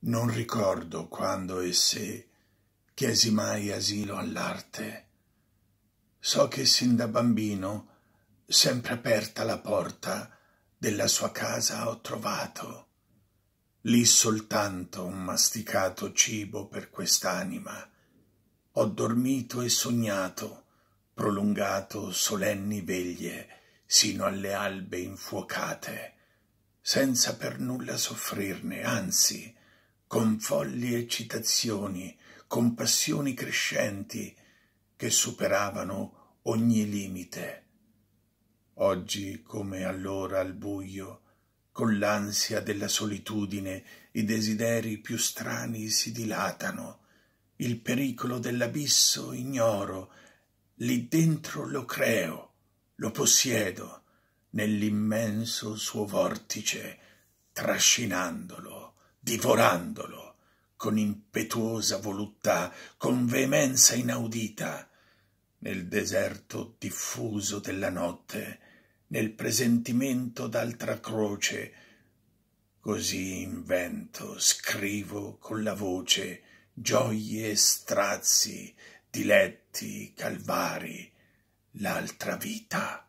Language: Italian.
Non ricordo quando e se chiesi mai asilo all'arte. So che sin da bambino, sempre aperta la porta della sua casa, ho trovato lì soltanto un masticato cibo per quest'anima. Ho dormito e sognato, prolungato solenni veglie sino alle albe infuocate, senza per nulla soffrirne, anzi, con folli eccitazioni, con passioni crescenti che superavano ogni limite. Oggi, come allora al buio, con l'ansia della solitudine i desideri più strani si dilatano, il pericolo dell'abisso ignoro, lì dentro lo creo, lo possiedo, nell'immenso suo vortice, trascinandolo divorandolo con impetuosa voluttà, con veemenza inaudita, nel deserto diffuso della notte, nel presentimento d'altra croce, così invento, scrivo con la voce gioie e strazi, diletti, calvari, l'altra vita.